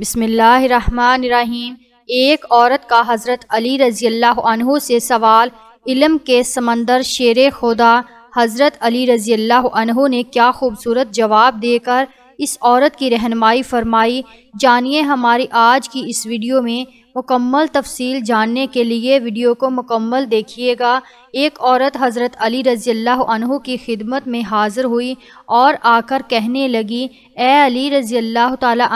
बिसमीम एक औरत का हज़रत अली रज़ी से सवाल इलम के समंदर शेर खुदा हज़रत अली रज़ी ने क्या खूबसूरत जवाब देकर इस औरत की रहनमाई फरमाई जानिए हमारी आज की इस वीडियो में मुकम्मल तफसील जानने के लिए वीडियो को मुकम्मल देखिएगा एक औरत हज़रत अली रज़ी अल्लाह की खिदमत में हाज़िर हुई और आकर कहने लगी ए अली रज़ी अल्लाह ताला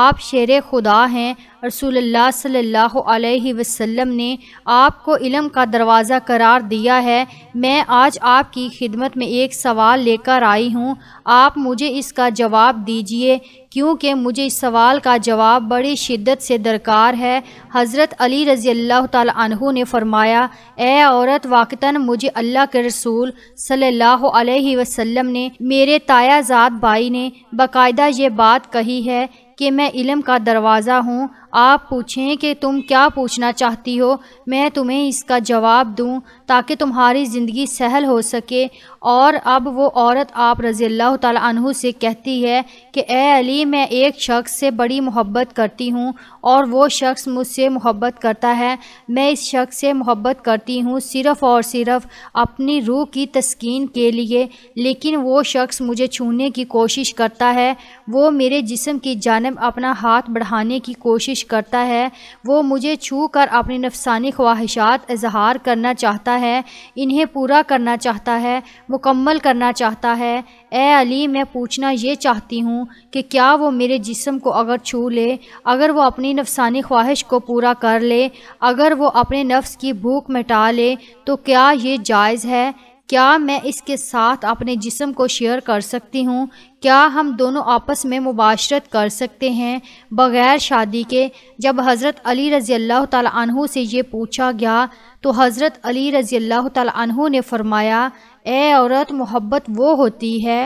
आप शेर खुदा हैं रसूलुल्लाह सल्लल्लाहु अलैहि वसल्लम ने आपको इलम का दरवाज़ा करार दिया है मैं आज आपकी खिदमत में एक सवाल लेकर आई हूँ आप मुझे इसका जवाब दीजिए क्योंकि मुझे इस सवाल का जवाब बड़ी शिद्दत से दरकार है हज़रत अली रज़ी अल्लाह तु ने फरमाया ए औरत वाकता मुझे अल्लाह के रसूल सल्लल्लाहु अलैहि वसल्लम ने मेरे ताया जात भाई ने बाकायदा ये बात कही है कि मैं इलम का दरवाज़ा हूँ आप पूछें कि तुम क्या पूछना चाहती हो मैं तुम्हें इसका जवाब दूँ ताकि तुम्हारी ज़िंदगी सहल हो सके और अब वो औरत आप रज़ी अल्लाह तु से कहती है कि ए अली मैं एक शख्स से बड़ी मोहब्बत करती हूँ और वो शख्स मुझसे मोहब्बत करता है मैं इस शख्स से मोहब्बत करती हूँ सिर्फ़ और सिर्फ़ अपनी रूह की तस्कीन के लिए लेकिन वो शख्स मुझे छूने की कोशिश करता है वो मेरे जिसम की जानब अपना हाथ बढ़ाने की कोशिश करता है वो मुझे छू कर अपनी नफसानी ख्वाहिशात इजहार करना चाहता है इन्हें पूरा करना चाहता है मुकम्मल करना चाहता है ए अली मैं पूछना ये चाहती हूँ कि क्या वो मेरे जिस्म को अगर छू ले अगर वो अपनी नफसानी ख्वाहिश को पूरा कर ले अगर वो अपने नफ्स की भूख मिटा ले तो क्या ये जायज़ है क्या मैं इसके साथ अपने जिस्म को शेयर कर सकती हूँ क्या हम दोनों आपस में मुबाशरत कर सकते हैं बग़ैर शादी के जब हज़रत अली रज़ी अल्लाह तु से ये पूछा गया तो हज़रत अली रज़ी अल्लाह तु ने फ़रमाया ए औरत मोहब्बत वो होती है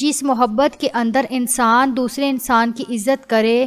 जिस मोहब्बत के अंदर इंसान दूसरे इंसान की इज़्ज़त करे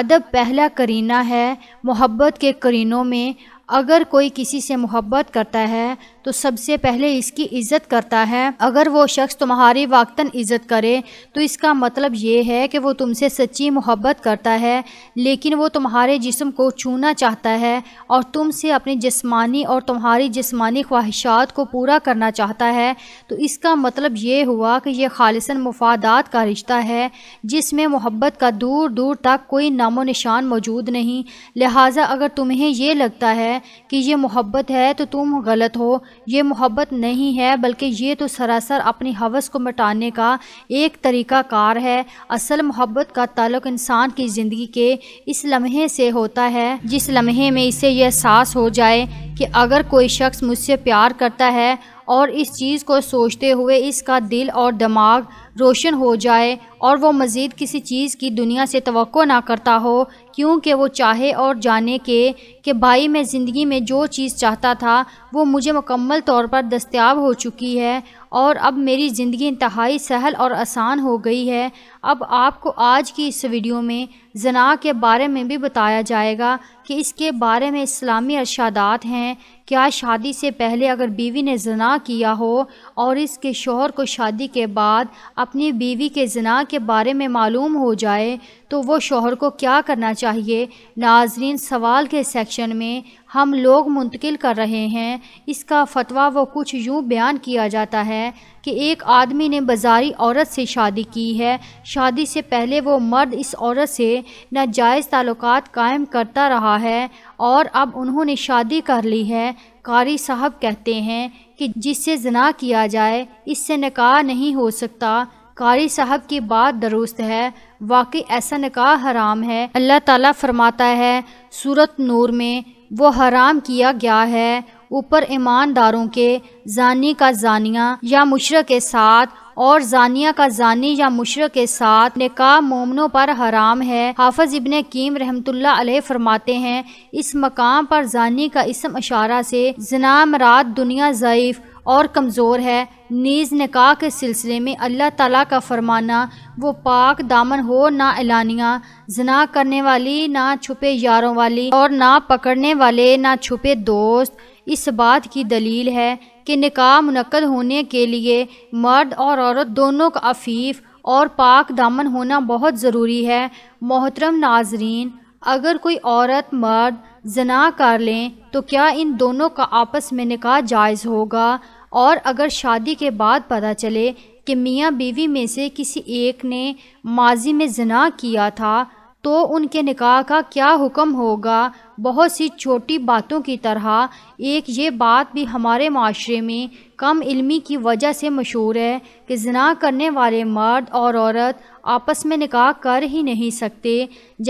अदब पहला करीना है मोहब्बत के करीनों में अगर कोई किसी से मोहब्बत करता है तो सबसे पहले इसकी इज़्ज़त करता है अगर वो शख्स तुम्हारी वाक्तन इज़्ज़त करे तो इसका मतलब ये है कि वो तुमसे सच्ची मोहब्बत करता है लेकिन वो तुम्हारे जिस्म को छूना चाहता है और तुमसे अपनी जिस्मानी और तुम्हारी जिस्मानी ख्वाहिशात को पूरा करना चाहता है तो इसका मतलब ये हुआ कि यह खालसन मुफादात का रिश्ता है जिसमें मोहब्बत का दूर दूर तक कोई नामो निशान मौजूद नहीं लिहाजा अगर तुम्हें यह लगता है कि ये मोहब्बत है तो तुम गलत हो ये मोहब्बत नहीं है बल्कि ये तो सरासर अपनी हवस को मिटाने का एक तरीका कार है असल मोहब्बत का ताल्लुक इंसान की ज़िंदगी के इस लम्हे से होता है जिस लम्हे में इसे यह एहसास हो जाए कि अगर कोई शख्स मुझसे प्यार करता है और इस चीज़ को सोचते हुए इसका दिल और दिमाग रोशन हो जाए और वो मज़ीद किसी चीज़ की दुनिया से तो ना करता हो क्योंकि वो चाहे और जाने के कि भाई मैं ज़िंदगी में जो चीज़ चाहता था वो मुझे मुकम्मल तौर पर दस्तयाब हो चुकी है और अब मेरी ज़िंदगी इंतहाई सहल और आसान हो गई है अब आपको आज की इस वीडियो में जना के बारे में भी बताया जाएगा कि इसके बारे में इस्लामी अरशादात हैं क्या शादी से पहले अगर बीवी ने जना किया हो और इसके शोहर को शादी के बाद अपनी बीवी के जना के बारे में मालूम हो जाए तो वो शोहर को क्या करना चाहिए नाजरीन सवाल के सेक्शन में हम लोग मुंतकिल कर रहे हैं इसका फतवा वो कुछ यूँ बयान किया जाता है कि एक आदमी ने बाजारी औरत से शादी की है शादी से पहले वो मर्द इस औरत से नाजायज़ ताल्लुक कायम करता रहा है और अब उन्होंने शादी कर ली है कारी साहब कहते हैं कि जिससे जना किया जाए इससे निकाह नहीं हो सकता कारी साहब की बात दुरुस्त है वाकई ऐसा निकाह हराम है अल्लाह ताला फरमाता है सूरत नूर में वो हराम किया गया है ऊपर ईमानदारों के जानी का जानिया या मुशर के साथ और जानिया का जानी या मुशर के साथ निका मोमनों पर हराम है हाफज इबन कीम रहमतुल्ला अलह फरमाते हैं इस मकाम पर जानी का इसम इशारा से जनामरात दुनिया ज़ैफ़ और कमज़ोर है नीज़ निका के सिलसिले में अल्लाह ताला का फरमाना वो पाक दामन हो ना एलानिया जना करने वाली ना छुपे यारों वाली और ना पकड़ने वाले ना छुपे दोस्त इस बात की दलील है कि निकाह मुनद होने के लिए मर्द और औरत दोनों का अफीफ़ और पाक दामन होना बहुत ज़रूरी है मोहतरम नाजरीन अगर कोई औरत मर्द जना कर लें तो क्या इन दोनों का आपस में निकाह जायज़ होगा और अगर शादी के बाद पता चले कि मियाँ बीवी में से किसी एक ने माजी में जना किया था तो उनके निकाह का क्या हुक्म होगा बहुत सी छोटी बातों की तरह एक ये बात भी हमारे माशरे में कम इल्मी की वजह से मशहूर है कि जना करने वाले मर्द और औरत आपस में निकाह कर ही नहीं सकते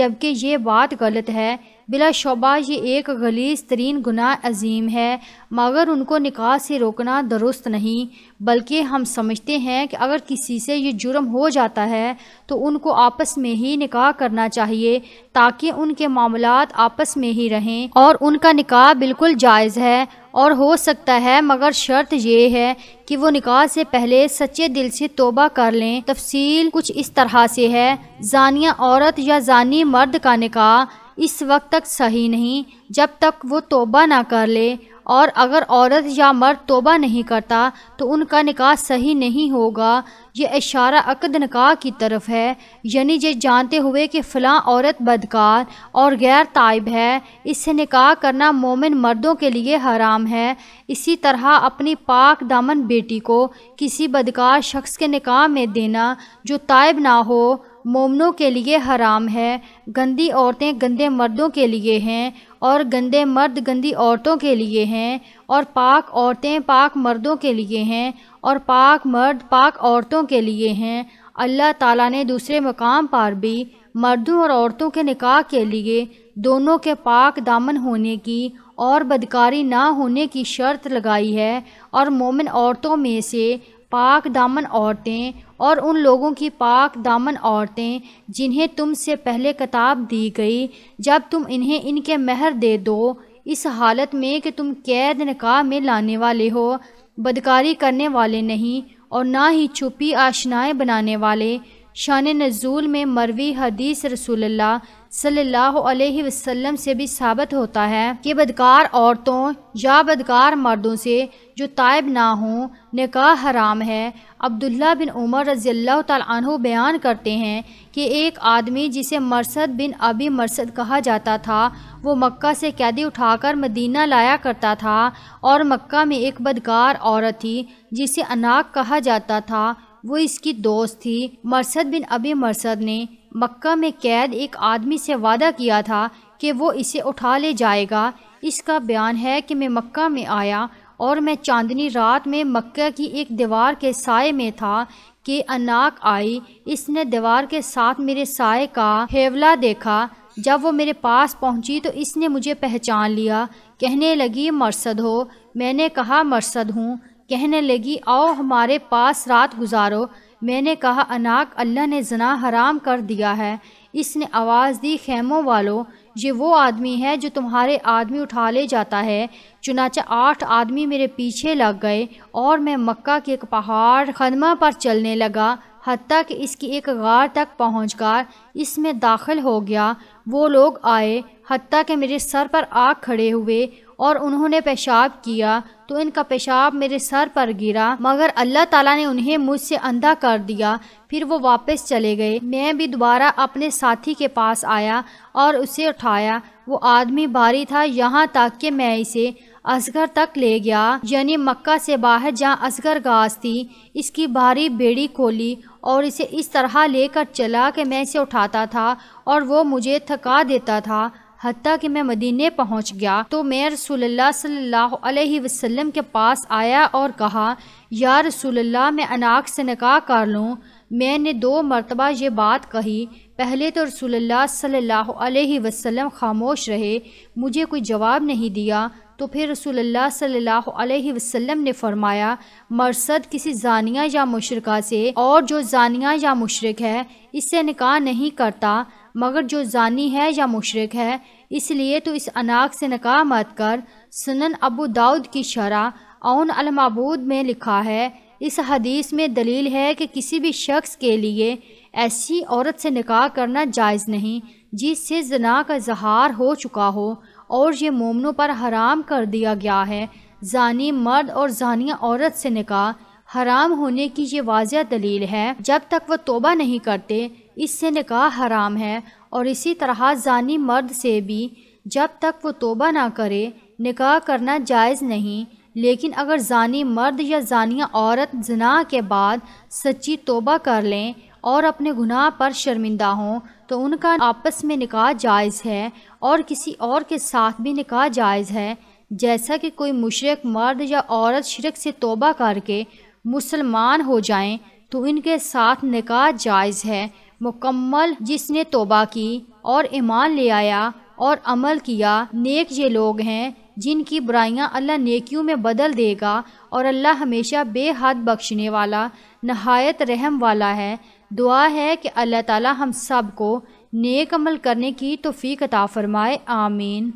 जबकि ये बात गलत है शोबा ये एक गलीज तरीन गुनाह अजीम है मगर उनको निकाह से रोकना दुरुस्त नहीं बल्कि हम समझते हैं कि अगर किसी से ये जुर्म हो जाता है तो उनको आपस में ही निकाह करना चाहिए ताकि उनके मामला आपस में ही रहें और उनका निकाह बिल्कुल जायज़ है और हो सकता है मगर शर्त यह है कि वो निकाह से पहले सच्चे दिल से तोबा कर लें तफसील कुछ इस तरह से है जानिया औरत या जानी मर्द का निकाह इस वक्त तक सही नहीं जब तक वो तोबा ना कर ले और अगर औरत या मर्द तोबा नहीं करता तो उनका निकाह सही नहीं होगा ये इशारा अकद निकाह की तरफ है यानी ये जानते हुए कि फ़लाँ औरत बदकार और गैर तायब है इससे निकाह करना मोमिन मर्दों के लिए हराम है इसी तरह अपनी पाक दामन बेटी को किसी बदकार शख्स के निकाह में देना जो तायब ना हो मोमनों के लिए हराम है गंदी औरतें गंदे मर्दों के लिए हैं और गंदे मर्द गंदी औरतों के लिए हैं और पाक औरतें पाक मर्दों के लिए हैं और पाक मर्द पाक औरतों के लिए हैं अल्लाह ताला ने दूसरे मकाम पर भी मर्दों और औरतों के निकाह के लिए दोनों के पाक दामन होने की और बदकारी ना होने की शर्त लगाई है और मोमिन औरतों में से पाक दामन औरतें और उन लोगों की पाक दामन औरतें जिन्हें तुम से पहले किताब दी गई जब तुम इन्हें इनके महर दे दो इस हालत में कि तुम कैद निकाह में लाने वाले हो बदकारी करने वाले नहीं और ना ही छुपी आशनाएँ बनाने वाले शान नज़ूल में मरवी हदीस रसूलुल्लाह सल्लल्लाहु अलैहि वसल्लम से भी साबित होता है कि बदकार औरतों या बदकार मर्दों से जो तायब ना हों निकाह हराम है अब्दुल्ला बिन उमर रज़ी अल्लाह तु बयान करते हैं कि एक आदमी जिसे मरसद बिन अबी मरसद कहा जाता था वो मक्का से कैदी उठाकर मदीना लाया करता था और मक्का में एक बदकार औरत थी जिसे अनाक कहा जाता था वो इसकी दोस्त थी मरसद बिन अबी मरसद ने मक्का में कैद एक आदमी से वादा किया था कि वो इसे उठा ले जाएगा इसका बयान है कि मैं मक्का में आया और मैं चांदनी रात में मक्का की एक दीवार के साय में था कि अनाक आई इसने दीवार के साथ मेरे साय का हेवला देखा जब वो मेरे पास पहुंची तो इसने मुझे पहचान लिया कहने लगी मरसद हो मैंने कहा मरसद हूँ कहने लगी आओ हमारे पास रात गुजारो मैंने कहा अनाक अल्लाह ने जना हराम कर दिया है इसने आवाज़ दी खेमों वालों ये वो आदमी है जो तुम्हारे आदमी उठा ले जाता है चुनाचा आठ आदमी मेरे पीछे लग गए और मैं मक्का के एक पहाड़ खदमा पर चलने लगा हती कि इसकी एक गार तक पहुँच कर इसमें दाखिल हो गया वो लोग आए हती कि मेरे सर पर आग खड़े हुए और उन्होंने पेशाब किया तो इनका पेशाब मेरे सर पर गिरा मगर अल्लाह ताला ने उन्हें मुझसे अंधा कर दिया फिर वो वापस चले गए मैं भी दोबारा अपने साथी के पास आया और उसे उठाया वो आदमी भारी था यहाँ तक कि मैं इसे असगर तक ले गया यानी मक्का से बाहर जहाँ असगर घास थी इसकी भारी बेड़ी खोली और इसे इस तरह लेकर चला कि मैं इसे उठाता था और वो मुझे थका देता था हती कि मैं मदीने पहुँच गया तो मैं रसूलुल्लाह वसल्लम के पास आया और कहा या रसूलुल्लाह मैं अनाक से निकाह कर लूँ मैंने दो मरतबा ये बात कही पहले तो रसोल्ला सल्लल्लाहु अलैहि वसल्लम खामोश रहे मुझे कोई जवाब नहीं दिया तो फिर रसूलुल्लाह सल्ह वसम ने फरमाया मरसद किसी जानिया या मुशरका से और जो जानिया या मुशरक है इससे निकाह नहीं करता मगर जो जानी है या मुशरक है इसलिए तो इस अनाक से नकाह मत कर सुनन अबू दाऊद की शरह ओन अलमाबूद में लिखा है इस हदीस में दलील है कि किसी भी शख्स के लिए ऐसी औरत से निकाह करना जायज़ नहीं जिससे जना का जहार हो चुका हो और ये मोमनों पर हराम कर दिया गया है जानी मर्द और जानिया औरत से निकाह हराम होने की ये वाजह दलील है जब तक वह तोबा नहीं करते इससे निकाह हराम है और इसी तरह जानी मर्द से भी जब तक वो तोबा ना करे निकाह करना जायज़ नहीं लेकिन अगर जानी मर्द या जानिया औरत जना के बाद सच्ची तोबा कर लें और अपने गुनाह पर शर्मिंदा हों तो उनका आपस में निकाह जायज़ है और किसी और के साथ भी निकाह जायज़ है जैसा कि कोई मुशरक मर्द या औरत शिरक से तोबा करके मुसलमान हो जाएं तो इनके साथ निकाह जायज़ है मुकम्मल जिसने तोबा की और ईमान ले आया और अमल किया नेक ये लोग हैं जिनकी बुराइयां अल्लाह नेकियों में बदल देगा और अल्लाह हमेशा बेहद बख्शने वाला नहायत रहम वाला है दुआ है कि अल्लाह ताला हम सब को नेक अमल करने की तोफ़ी अता फ़रमाए आमीन